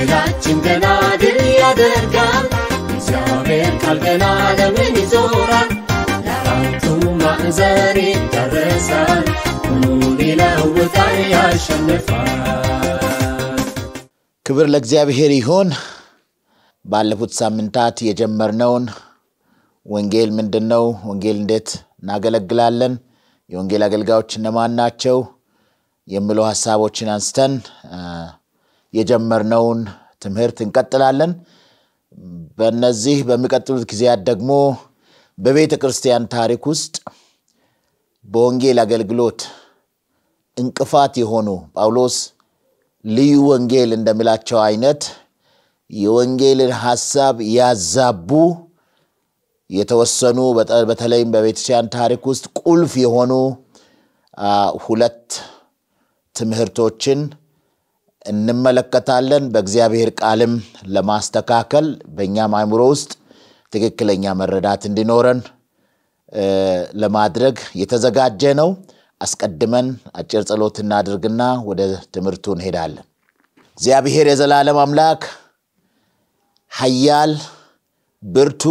ምስራችን ገና ድል ያደርጋል እግዚአብሔር ቃል ገና ዓለምን ይዞራል ለአራቱ ማዕዘን ይታረሳል ሁሉን ይለውጣል ያሸንፋል ክብር ለእግዚአብሔር ይሁን ባለፉት ሳምንታት የጀመርነውን ወንጌል ምንድን ነው ወንጌል እንዴት እናገለግላለን የወንጌል አገልጋዮች እነማን ናቸው የሚሉ ሀሳቦችን አንስተን የጀመርነውን ትምህርት እንቀጥላለን። በነዚህ በሚቀጥሉት ጊዜያት ደግሞ በቤተ ክርስቲያን ታሪክ ውስጥ በወንጌል አገልግሎት እንቅፋት የሆኑ ጳውሎስ ልዩ ወንጌል እንደሚላቸው አይነት የወንጌልን ሐሳብ ያዛቡ የተወሰኑ በተለይም በቤተክርስቲያን ታሪክ ውስጥ ቁልፍ የሆኑ ሁለት ትምህርቶችን እንመለከታለን። በእግዚአብሔር ቃልም ለማስተካከል በእኛም አይምሮ ውስጥ ትክክለኛ መረዳት እንዲኖረን ለማድረግ የተዘጋጀ ነው። አስቀድመን አጭር ጸሎት እናድርግና ወደ ትምህርቱ እንሄዳለን። እግዚአብሔር የዘላለም አምላክ ኃያል ብርቱ፣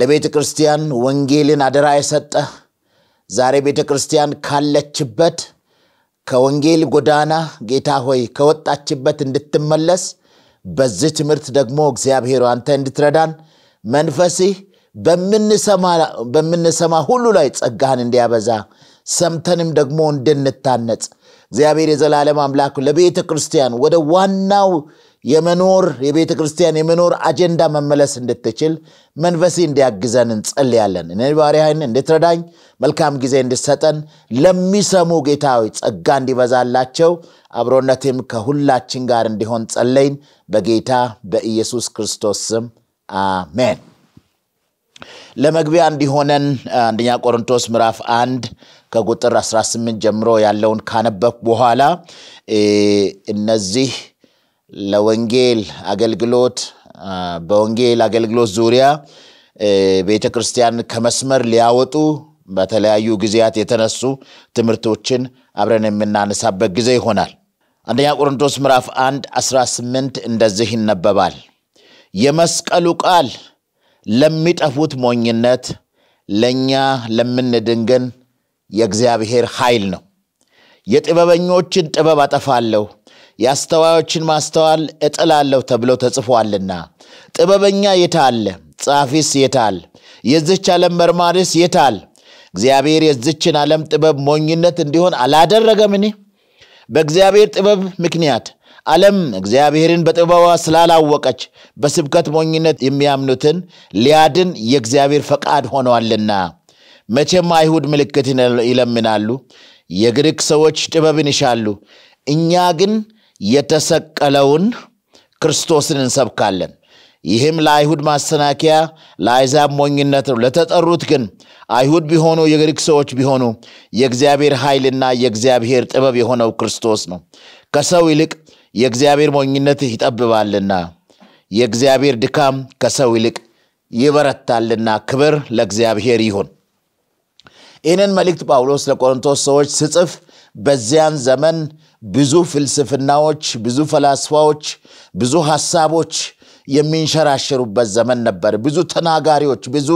ለቤተ ክርስቲያን ወንጌልን አደራ የሰጠ ዛሬ ቤተ ክርስቲያን ካለችበት ከወንጌል ጎዳና ጌታ ሆይ ከወጣችበት እንድትመለስ በዚህ ትምህርት ደግሞ እግዚአብሔር አንተ እንድትረዳን መንፈስህ በምንሰማ ሁሉ ላይ ጸጋህን እንዲያበዛ ሰምተንም ደግሞ እንድንታነጽ እግዚአብሔር የዘላለም አምላክ ለቤተ ክርስቲያን ወደ ዋናው የመኖር የቤተ ክርስቲያን የመኖር አጀንዳ መመለስ እንድትችል መንፈሴ እንዲያግዘን እንጸልያለን። እኔ ባሪያህን እንድትረዳኝ መልካም ጊዜ እንድሰጠን ለሚሰሙ ጌታዊ ጸጋ እንዲበዛላቸው አብሮነትም ከሁላችን ጋር እንዲሆን ጸለይን በጌታ በኢየሱስ ክርስቶስ ስም አሜን። ለመግቢያ እንዲሆነን አንደኛ ቆሮንቶስ ምዕራፍ አንድ ከቁጥር 18 ጀምሮ ያለውን ካነበብ በኋላ እነዚህ ለወንጌል አገልግሎት በወንጌል አገልግሎት ዙሪያ ቤተ ክርስቲያን ከመስመር ሊያወጡ በተለያዩ ጊዜያት የተነሱ ትምህርቶችን አብረን የምናነሳበት ጊዜ ይሆናል። አንደኛ ቆሮንቶስ ምዕራፍ 1 18 እንደዚህ ይነበባል። የመስቀሉ ቃል ለሚጠፉት ሞኝነት፣ ለእኛ ለምንድን ግን የእግዚአብሔር ኃይል ነው። የጥበበኞችን ጥበብ አጠፋለሁ የአስተዋዮችን ማስተዋል እጥላለሁ ተብሎ ተጽፏልና ጥበበኛ የታለ? ጻፊስ የታል? የዝች ዓለም መርማሪስ የታል? እግዚአብሔር የዝችን ዓለም ጥበብ ሞኝነት እንዲሆን አላደረገምኒ በእግዚአብሔር ጥበብ ምክንያት ዓለም እግዚአብሔርን በጥበቧ ስላላወቀች በስብከት ሞኝነት የሚያምኑትን ሊያድን የእግዚአብሔር ፈቃድ ሆኗልና መቼም አይሁድ ምልክት ይለምናሉ፣ የግሪክ ሰዎች ጥበብን ይሻሉ። እኛ ግን የተሰቀለውን ክርስቶስን እንሰብካለን። ይህም ለአይሁድ ማሰናከያ ለአይዛብ ሞኝነት ነው። ለተጠሩት ግን አይሁድ ቢሆኑ የግሪክ ሰዎች ቢሆኑ የእግዚአብሔር ኃይልና የእግዚአብሔር ጥበብ የሆነው ክርስቶስ ነው። ከሰው ይልቅ የእግዚአብሔር ሞኝነት ይጠብባልና የእግዚአብሔር ድካም ከሰው ይልቅ ይበረታልና። ክብር ለእግዚአብሔር ይሁን። ይህንን መልእክት ጳውሎስ ለቆሮንቶስ ሰዎች ስጽፍ በዚያን ዘመን ብዙ ፍልስፍናዎች፣ ብዙ ፈላስፋዎች፣ ብዙ ሀሳቦች የሚንሸራሸሩበት ዘመን ነበር። ብዙ ተናጋሪዎች፣ ብዙ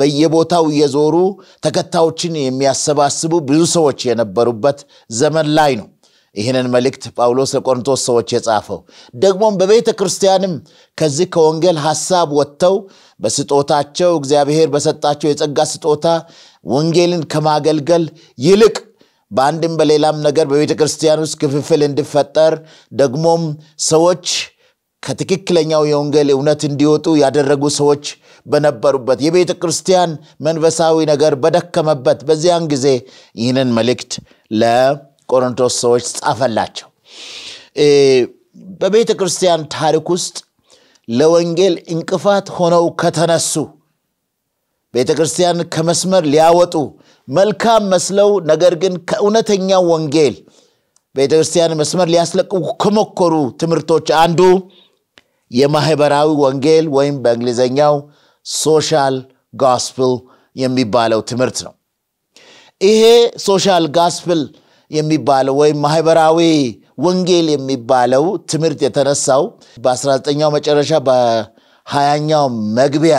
በየቦታው እየዞሩ ተከታዮችን የሚያሰባስቡ ብዙ ሰዎች የነበሩበት ዘመን ላይ ነው ይህንን መልእክት ጳውሎስ ለቆሮንቶስ ሰዎች የጻፈው። ደግሞም በቤተ ክርስቲያንም ከዚህ ከወንጌል ሐሳብ ወጥተው በስጦታቸው እግዚአብሔር በሰጣቸው የጸጋ ስጦታ ወንጌልን ከማገልገል ይልቅ በአንድም በሌላም ነገር በቤተ ክርስቲያን ውስጥ ክፍፍል እንዲፈጠር ደግሞም ሰዎች ከትክክለኛው የወንጌል እውነት እንዲወጡ ያደረጉ ሰዎች በነበሩበት የቤተ ክርስቲያን መንፈሳዊ ነገር በደከመበት በዚያን ጊዜ ይህንን መልእክት ለቆሮንቶስ ሰዎች ጻፈላቸው። በቤተ ክርስቲያን ታሪክ ውስጥ ለወንጌል እንቅፋት ሆነው ከተነሱ ቤተ ክርስቲያን ከመስመር ሊያወጡ መልካም መስለው ነገር ግን ከእውነተኛ ወንጌል ቤተ ክርስቲያን መስመር ሊያስለቅቁ ከሞከሩ ትምህርቶች አንዱ የማህበራዊ ወንጌል ወይም በእንግሊዝኛው ሶሻል ጋስፕል የሚባለው ትምህርት ነው። ይሄ ሶሻል ጋስፕል የሚባለው ወይም ማህበራዊ ወንጌል የሚባለው ትምህርት የተነሳው በ19ኛው መጨረሻ በ20ኛው መግቢያ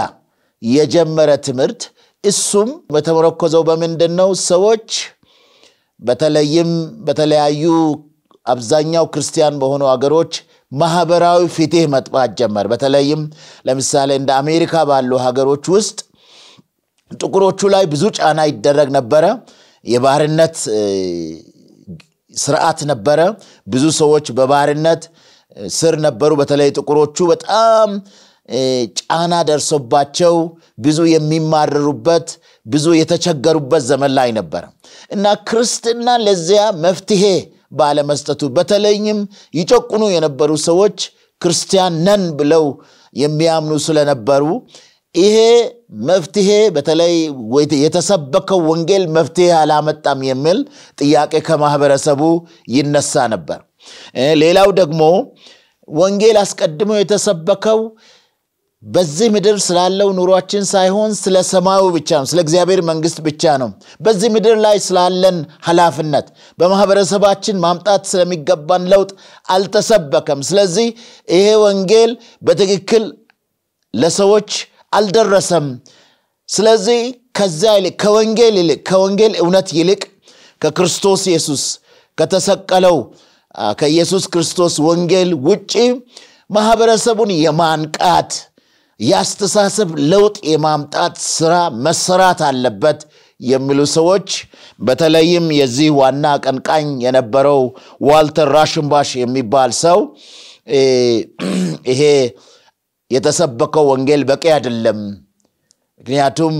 የጀመረ ትምህርት እሱም በተመረኮዘው በምንድን ነው? ሰዎች በተለይም በተለያዩ አብዛኛው ክርስቲያን በሆኑ አገሮች ማህበራዊ ፍትህ መጥፋት ጀመር። በተለይም ለምሳሌ እንደ አሜሪካ ባሉ ሀገሮች ውስጥ ጥቁሮቹ ላይ ብዙ ጫና ይደረግ ነበረ። የባርነት ስርዓት ነበረ። ብዙ ሰዎች በባርነት ስር ነበሩ። በተለይ ጥቁሮቹ በጣም ጫና ደርሶባቸው ብዙ የሚማረሩበት ብዙ የተቸገሩበት ዘመን ላይ ነበረ እና ክርስትና ለዚያ መፍትሄ ባለመስጠቱ በተለይም ይጨቁኑ የነበሩ ሰዎች ክርስቲያን ነን ብለው የሚያምኑ ስለነበሩ ይሄ መፍትሄ በተለይ የተሰበከው ወንጌል መፍትሄ አላመጣም የሚል ጥያቄ ከማህበረሰቡ ይነሳ ነበር። ሌላው ደግሞ ወንጌል አስቀድሞ የተሰበከው በዚህ ምድር ስላለው ኑሯችን ሳይሆን ስለ ሰማዩ ብቻ ነው፣ ስለ እግዚአብሔር መንግስት ብቻ ነው። በዚህ ምድር ላይ ስላለን ኃላፊነት፣ በማህበረሰባችን ማምጣት ስለሚገባን ለውጥ አልተሰበከም። ስለዚህ ይሄ ወንጌል በትክክል ለሰዎች አልደረሰም። ስለዚህ ከዚያ ይልቅ ከወንጌል ይልቅ ከወንጌል እውነት ይልቅ ከክርስቶስ ኢየሱስ ከተሰቀለው ከኢየሱስ ክርስቶስ ወንጌል ውጪ ማህበረሰቡን የማንቃት የአስተሳሰብ ለውጥ የማምጣት ስራ መሰራት አለበት የሚሉ ሰዎች በተለይም የዚህ ዋና አቀንቃኝ የነበረው ዋልተር ራሽንባሽ የሚባል ሰው ይሄ የተሰበከው ወንጌል በቂ አይደለም፣ ምክንያቱም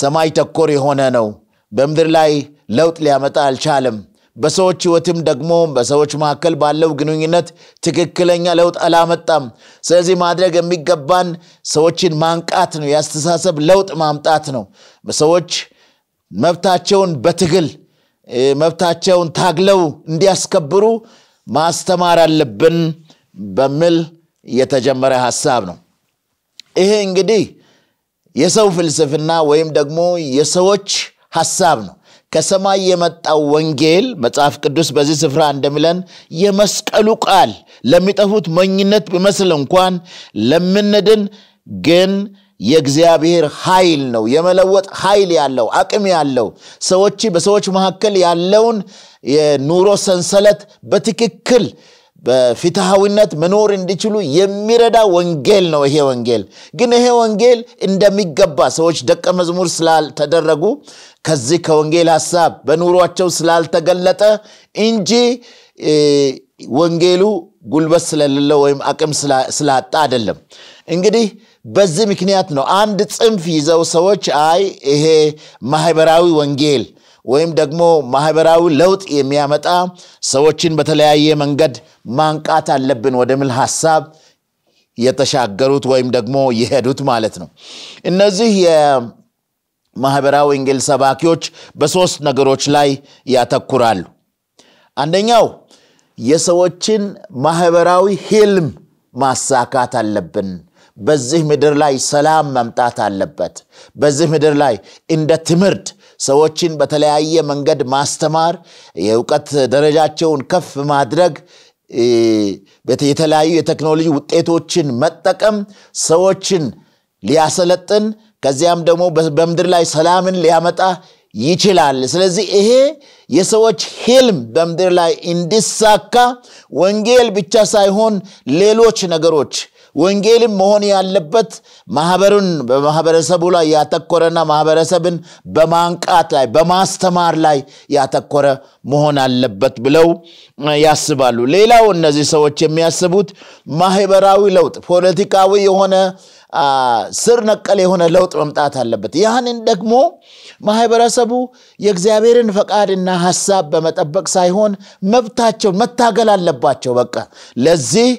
ሰማይ ተኮር የሆነ ነው፣ በምድር ላይ ለውጥ ሊያመጣ አልቻለም በሰዎች ህይወትም ደግሞ በሰዎች መካከል ባለው ግንኙነት ትክክለኛ ለውጥ አላመጣም። ስለዚህ ማድረግ የሚገባን ሰዎችን ማንቃት ነው፣ የአስተሳሰብ ለውጥ ማምጣት ነው። በሰዎች መብታቸውን በትግል መብታቸውን ታግለው እንዲያስከብሩ ማስተማር አለብን በሚል የተጀመረ ሀሳብ ነው። ይሄ እንግዲህ የሰው ፍልስፍና ወይም ደግሞ የሰዎች ሀሳብ ነው። ከሰማይ የመጣው ወንጌል መጽሐፍ ቅዱስ በዚህ ስፍራ እንደሚለን የመስቀሉ ቃል ለሚጠፉት ሞኝነት ቢመስል እንኳን ለምንድን ግን የእግዚአብሔር ኃይል ነው። የመለወጥ ኃይል ያለው አቅም ያለው ሰዎች በሰዎች መካከል ያለውን የኑሮ ሰንሰለት በትክክል በፍትሐዊነት መኖር እንዲችሉ የሚረዳ ወንጌል ነው። ይሄ ወንጌል ግን ይሄ ወንጌል እንደሚገባ ሰዎች ደቀ መዝሙር ስላልተደረጉ ከዚህ ከወንጌል ሀሳብ በኑሯቸው ስላልተገለጠ እንጂ ወንጌሉ ጉልበት ስለሌለው ወይም አቅም ስላጣ አይደለም። እንግዲህ በዚህ ምክንያት ነው አንድ ጽንፍ ይዘው ሰዎች አይ ይሄ ማህበራዊ ወንጌል ወይም ደግሞ ማህበራዊ ለውጥ የሚያመጣ ሰዎችን በተለያየ መንገድ ማንቃት አለብን ወደሚል ሀሳብ የተሻገሩት ወይም ደግሞ የሄዱት ማለት ነው። እነዚህ የማህበራዊ ወንጌል ሰባኪዎች በሶስት ነገሮች ላይ ያተኩራሉ። አንደኛው የሰዎችን ማህበራዊ ህልም ማሳካት አለብን። በዚህ ምድር ላይ ሰላም መምጣት አለበት። በዚህ ምድር ላይ እንደ ትምህርት ሰዎችን በተለያየ መንገድ ማስተማር፣ የእውቀት ደረጃቸውን ከፍ ማድረግ የተለያዩ የቴክኖሎጂ ውጤቶችን መጠቀም ሰዎችን ሊያሰለጥን ከዚያም ደግሞ በምድር ላይ ሰላምን ሊያመጣ ይችላል። ስለዚህ ይሄ የሰዎች ህልም በምድር ላይ እንዲሳካ ወንጌል ብቻ ሳይሆን ሌሎች ነገሮች ወንጌልም መሆን ያለበት ማህበሩን በማህበረሰቡ ላይ ያተኮረና ማህበረሰብን በማንቃት ላይ በማስተማር ላይ ያተኮረ መሆን አለበት ብለው ያስባሉ። ሌላው እነዚህ ሰዎች የሚያስቡት ማህበራዊ ለውጥ፣ ፖለቲካዊ የሆነ ስር ነቀል የሆነ ለውጥ መምጣት አለበት። ያህንን ደግሞ ማህበረሰቡ የእግዚአብሔርን ፈቃድና ሀሳብ በመጠበቅ ሳይሆን መብታቸውን መታገል አለባቸው። በቃ ለዚህ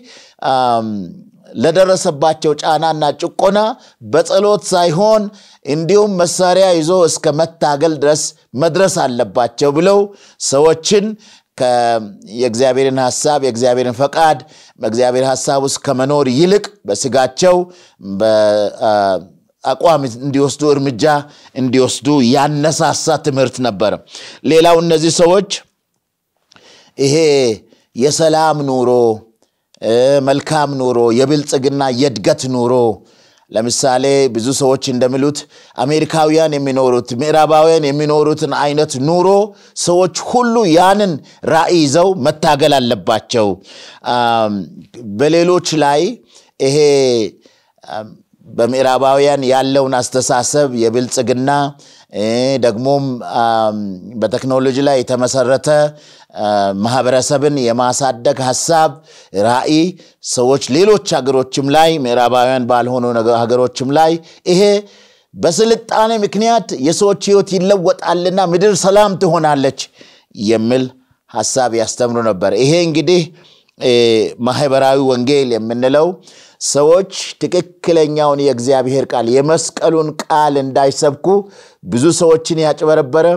ለደረሰባቸው ጫናና ጭቆና በጸሎት ሳይሆን እንዲሁም መሳሪያ ይዞ እስከ መታገል ድረስ መድረስ አለባቸው ብለው ሰዎችን የእግዚአብሔርን ሀሳብ የእግዚአብሔርን ፈቃድ በእግዚአብሔር ሀሳብ ውስጥ ከመኖር ይልቅ በስጋቸው አቋም እንዲወስዱ እርምጃ እንዲወስዱ ያነሳሳ ትምህርት ነበረ ሌላው እነዚህ ሰዎች ይሄ የሰላም ኑሮ መልካም ኑሮ፣ የብልጽግና የእድገት ኑሮ ለምሳሌ ብዙ ሰዎች እንደሚሉት አሜሪካውያን የሚኖሩት ምዕራባውያን የሚኖሩትን አይነት ኑሮ ሰዎች ሁሉ ያንን ራዕይ ይዘው መታገል አለባቸው። በሌሎች ላይ ይሄ በምዕራባውያን ያለውን አስተሳሰብ የብልጽግና ደግሞም በቴክኖሎጂ ላይ የተመሰረተ ማህበረሰብን የማሳደግ ሀሳብ ራእይ ሰዎች ሌሎች ሀገሮችም ላይ ምዕራባውያን ባልሆኑ ሀገሮችም ላይ ይሄ በስልጣኔ ምክንያት የሰዎች ህይወት ይለወጣልና ምድር ሰላም ትሆናለች የሚል ሀሳብ ያስተምሩ ነበር። ይሄ እንግዲህ ማህበራዊ ወንጌል የምንለው ሰዎች ትክክለኛውን የእግዚአብሔር ቃል የመስቀሉን ቃል እንዳይሰብኩ ብዙ ሰዎችን ያጭበረበረ፣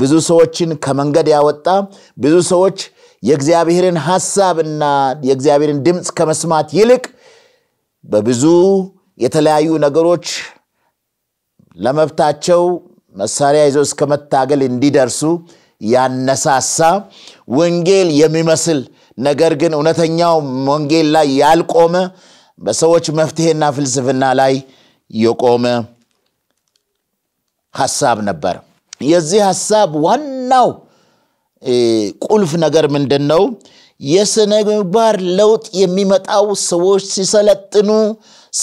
ብዙ ሰዎችን ከመንገድ ያወጣ፣ ብዙ ሰዎች የእግዚአብሔርን ሐሳብና የእግዚአብሔርን ድምፅ ከመስማት ይልቅ በብዙ የተለያዩ ነገሮች ለመብታቸው መሳሪያ ይዘው እስከ መታገል እንዲደርሱ ያነሳሳ ወንጌል የሚመስል ነገር ግን እውነተኛው ወንጌል ላይ ያልቆመ በሰዎች መፍትሄና ፍልስፍና ላይ የቆመ ሀሳብ ነበር። የዚህ ሀሳብ ዋናው ቁልፍ ነገር ምንድን ነው? የስነ ምግባር ለውጥ የሚመጣው ሰዎች ሲሰለጥኑ፣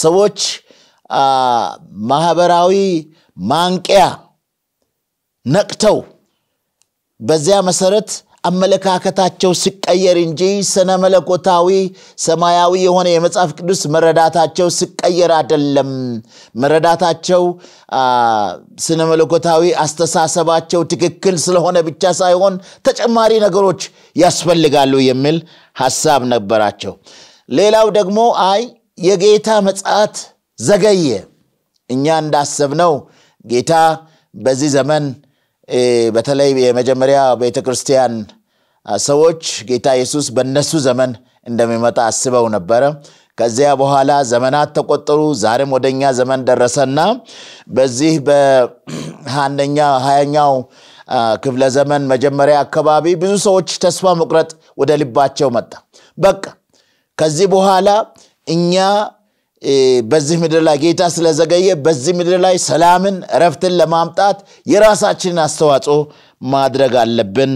ሰዎች ማህበራዊ ማንቂያ ነቅተው በዚያ መሰረት አመለካከታቸው ሲቀየር እንጂ ስነ መለኮታዊ ሰማያዊ የሆነ የመጽሐፍ ቅዱስ መረዳታቸው ሲቀየር አይደለም። መረዳታቸው ስነ መለኮታዊ አስተሳሰባቸው ትክክል ስለሆነ ብቻ ሳይሆን ተጨማሪ ነገሮች ያስፈልጋሉ የሚል ሀሳብ ነበራቸው። ሌላው ደግሞ አይ የጌታ መጽአት ዘገየ። እኛ እንዳሰብነው ጌታ በዚህ ዘመን በተለይ የመጀመሪያ ቤተክርስቲያን ሰዎች ጌታ ኢየሱስ በእነሱ ዘመን እንደሚመጣ አስበው ነበረ። ከዚያ በኋላ ዘመናት ተቆጠሩ። ዛሬም ወደኛ ዘመን ደረሰና በዚህ በአንደኛ ሀያኛው ክፍለ ዘመን መጀመሪያ አካባቢ ብዙ ሰዎች ተስፋ መቁረጥ ወደ ልባቸው መጣ። በቃ ከዚህ በኋላ እኛ በዚህ ምድር ላይ ጌታ ስለዘገየ በዚህ ምድር ላይ ሰላምን፣ እረፍትን ለማምጣት የራሳችንን አስተዋጽኦ ማድረግ አለብን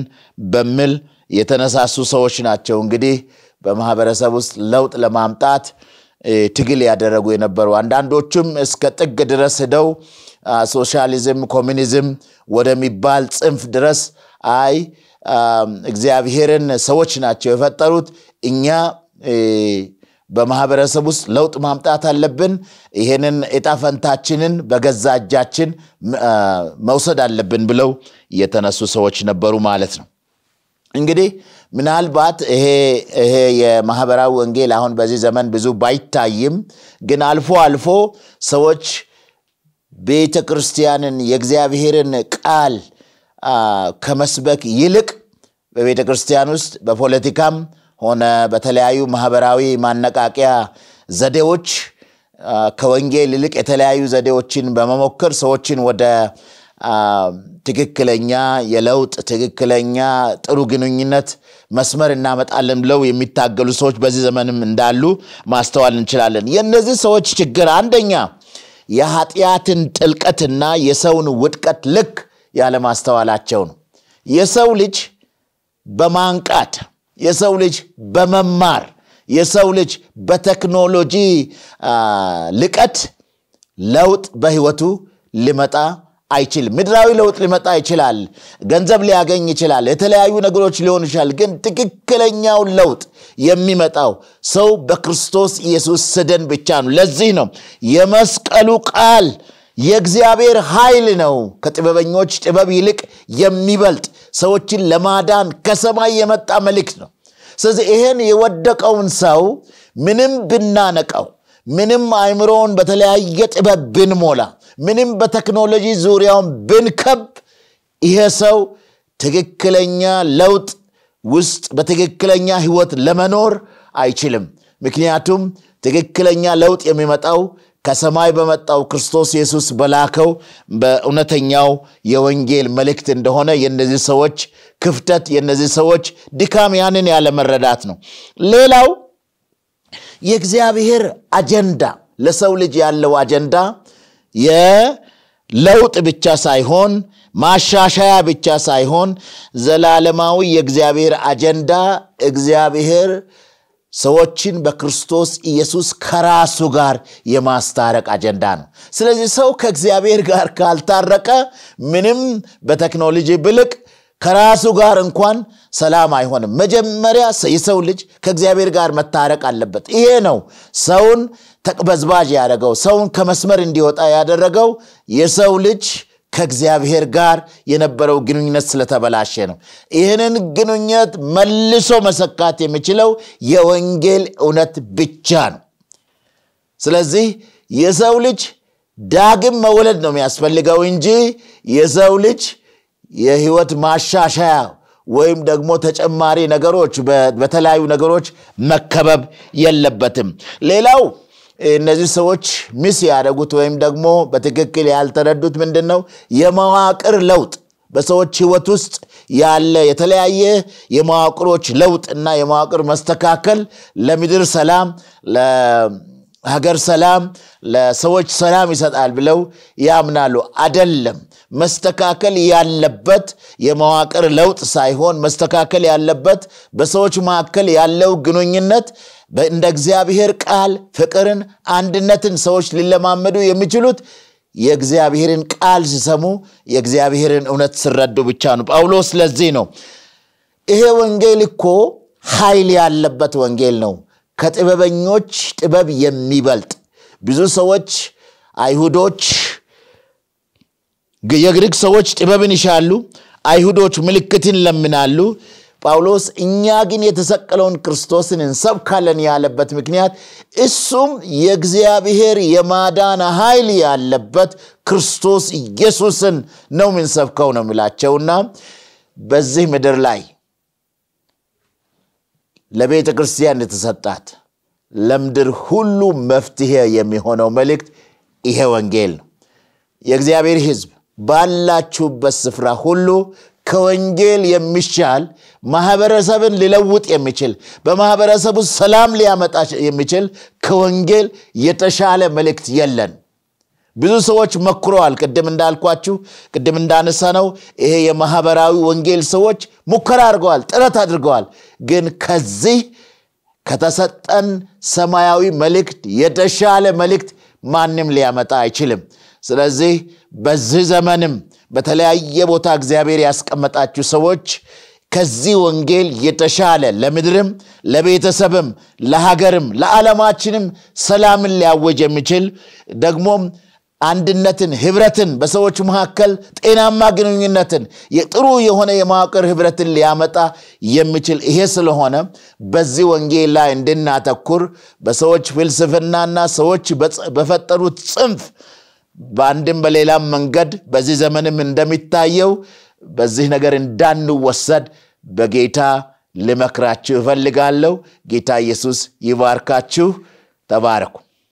በሚል የተነሳሱ ሰዎች ናቸው። እንግዲህ በማህበረሰብ ውስጥ ለውጥ ለማምጣት ትግል ያደረጉ የነበሩ አንዳንዶቹም እስከ ጥግ ድረስ ሄደው ሶሻሊዝም፣ ኮሚኒዝም ወደሚባል ጽንፍ ድረስ አይ እግዚአብሔርን ሰዎች ናቸው የፈጠሩት እኛ በማህበረሰብ ውስጥ ለውጥ ማምጣት አለብን። ይህንን እጣፈንታችንን በገዛ እጃችን መውሰድ አለብን ብለው የተነሱ ሰዎች ነበሩ ማለት ነው። እንግዲህ ምናልባት ይሄ የማህበራዊ ወንጌል አሁን በዚህ ዘመን ብዙ ባይታይም ግን አልፎ አልፎ ሰዎች ቤተ ክርስቲያንን የእግዚአብሔርን ቃል ከመስበክ ይልቅ በቤተ ክርስቲያን ውስጥ በፖለቲካም ሆነ በተለያዩ ማህበራዊ ማነቃቂያ ዘዴዎች ከወንጌል ይልቅ የተለያዩ ዘዴዎችን በመሞከር ሰዎችን ወደ ትክክለኛ የለውጥ ትክክለኛ ጥሩ ግንኙነት መስመር እናመጣለን ብለው የሚታገሉ ሰዎች በዚህ ዘመንም እንዳሉ ማስተዋል እንችላለን። የእነዚህ ሰዎች ችግር አንደኛ የኃጢአትን ጥልቀትና የሰውን ውድቀት ልክ ያለማስተዋላቸው ነው። የሰው ልጅ በማንቃት የሰው ልጅ በመማር የሰው ልጅ በቴክኖሎጂ ልቀት ለውጥ በህይወቱ ሊመጣ አይችልም። ምድራዊ ለውጥ ሊመጣ ይችላል። ገንዘብ ሊያገኝ ይችላል። የተለያዩ ነገሮች ሊሆን ይችላል። ግን ትክክለኛውን ለውጥ የሚመጣው ሰው በክርስቶስ ኢየሱስ ስደን ብቻ ነው። ለዚህ ነው የመስቀሉ ቃል የእግዚአብሔር ኃይል ነው ከጥበበኞች ጥበብ ይልቅ የሚበልጥ ሰዎችን ለማዳን ከሰማይ የመጣ መልእክት ነው ስለዚህ ይህን የወደቀውን ሰው ምንም ብናነቃው ምንም አይምሮውን በተለያየ ጥበብ ብንሞላ ምንም በቴክኖሎጂ ዙሪያውን ብንከብ ይሄ ሰው ትክክለኛ ለውጥ ውስጥ በትክክለኛ ህይወት ለመኖር አይችልም ምክንያቱም ትክክለኛ ለውጥ የሚመጣው ከሰማይ በመጣው ክርስቶስ ኢየሱስ በላከው በእውነተኛው የወንጌል መልእክት እንደሆነ የነዚህ ሰዎች ክፍተት፣ የእነዚህ ሰዎች ድካም ያንን ያለመረዳት ነው። ሌላው የእግዚአብሔር አጀንዳ ለሰው ልጅ ያለው አጀንዳ የለውጥ ብቻ ሳይሆን ማሻሻያ ብቻ ሳይሆን ዘላለማዊ የእግዚአብሔር አጀንዳ እግዚአብሔር ሰዎችን በክርስቶስ ኢየሱስ ከራሱ ጋር የማስታረቅ አጀንዳ ነው። ስለዚህ ሰው ከእግዚአብሔር ጋር ካልታረቀ ምንም በቴክኖሎጂ ብልቅ ከራሱ ጋር እንኳን ሰላም አይሆንም። መጀመሪያ የሰው ልጅ ከእግዚአብሔር ጋር መታረቅ አለበት። ይሄ ነው ሰውን ተቅበዝባዥ ያደረገው፣ ሰውን ከመስመር እንዲወጣ ያደረገው የሰው ልጅ ከእግዚአብሔር ጋር የነበረው ግንኙነት ስለተበላሸ ነው። ይህንን ግንኙነት መልሶ መሰካት የሚችለው የወንጌል እውነት ብቻ ነው። ስለዚህ የሰው ልጅ ዳግም መውለድ ነው የሚያስፈልገው እንጂ የሰው ልጅ የህይወት ማሻሻያ ወይም ደግሞ ተጨማሪ ነገሮች በተለያዩ ነገሮች መከበብ የለበትም። ሌላው እነዚህ ሰዎች ሚስ ያደረጉት ወይም ደግሞ በትክክል ያልተረዱት ምንድን ነው? የመዋቅር ለውጥ በሰዎች ህይወት ውስጥ ያለ የተለያየ የመዋቅሮች ለውጥ እና የመዋቅር መስተካከል ለምድር ሰላም ሀገር ሰላም ለሰዎች ሰላም ይሰጣል ብለው ያምናሉ። አደለም። መስተካከል ያለበት የመዋቅር ለውጥ ሳይሆን መስተካከል ያለበት በሰዎች መካከል ያለው ግንኙነት እንደ እግዚአብሔር ቃል ፍቅርን፣ አንድነትን ሰዎች ሊለማመዱ የሚችሉት የእግዚአብሔርን ቃል ሲሰሙ የእግዚአብሔርን እውነት ሲረዱ ብቻ ነው። ጳውሎስ ለዚህ ነው ይሄ ወንጌል እኮ ኃይል ያለበት ወንጌል ነው። ከጥበበኞች ጥበብ የሚበልጥ ብዙ ሰዎች አይሁዶች የግሪክ ሰዎች ጥበብን ይሻሉ፣ አይሁዶች ምልክትን ለምናሉ። ጳውሎስ እኛ ግን የተሰቀለውን ክርስቶስን እንሰብካለን ያለበት ምክንያት እሱም የእግዚአብሔር የማዳን ኃይል ያለበት ክርስቶስ ኢየሱስን ነው የምንሰብከው ነው የሚላቸውና በዚህ ምድር ላይ ለቤተ ክርስቲያን የተሰጣት ለምድር ሁሉ መፍትሄ የሚሆነው መልእክት ይሄ ወንጌል ነው። የእግዚአብሔር ሕዝብ ባላችሁበት ስፍራ ሁሉ ከወንጌል የሚሻል ማህበረሰብን ሊለውጥ የሚችል በማህበረሰቡ ሰላም ሊያመጣ የሚችል ከወንጌል የተሻለ መልእክት የለን። ብዙ ሰዎች መክረዋል። ቅድም እንዳልኳችሁ ቅድም እንዳነሳ ነው ይሄ የማህበራዊ ወንጌል ሰዎች ሙከራ አድርገዋል፣ ጥረት አድርገዋል። ግን ከዚህ ከተሰጠን ሰማያዊ መልእክት የተሻለ መልእክት ማንም ሊያመጣ አይችልም። ስለዚህ በዚህ ዘመንም በተለያየ ቦታ እግዚአብሔር ያስቀመጣችሁ ሰዎች ከዚህ ወንጌል የተሻለ ለምድርም፣ ለቤተሰብም፣ ለሀገርም፣ ለዓለማችንም ሰላምን ሊያወጅ የሚችል ደግሞም አንድነትን፣ ህብረትን፣ በሰዎች መካከል ጤናማ ግንኙነትን፣ ጥሩ የሆነ የመዋቅር ህብረትን ሊያመጣ የሚችል ይሄ ስለሆነ በዚህ ወንጌል ላይ እንድናተኩር በሰዎች ፍልስፍናና ሰዎች በፈጠሩት ጽንፍ በአንድም በሌላም መንገድ በዚህ ዘመንም እንደሚታየው በዚህ ነገር እንዳንወሰድ በጌታ ልመክራችሁ እፈልጋለሁ። ጌታ ኢየሱስ ይባርካችሁ። ተባረኩ።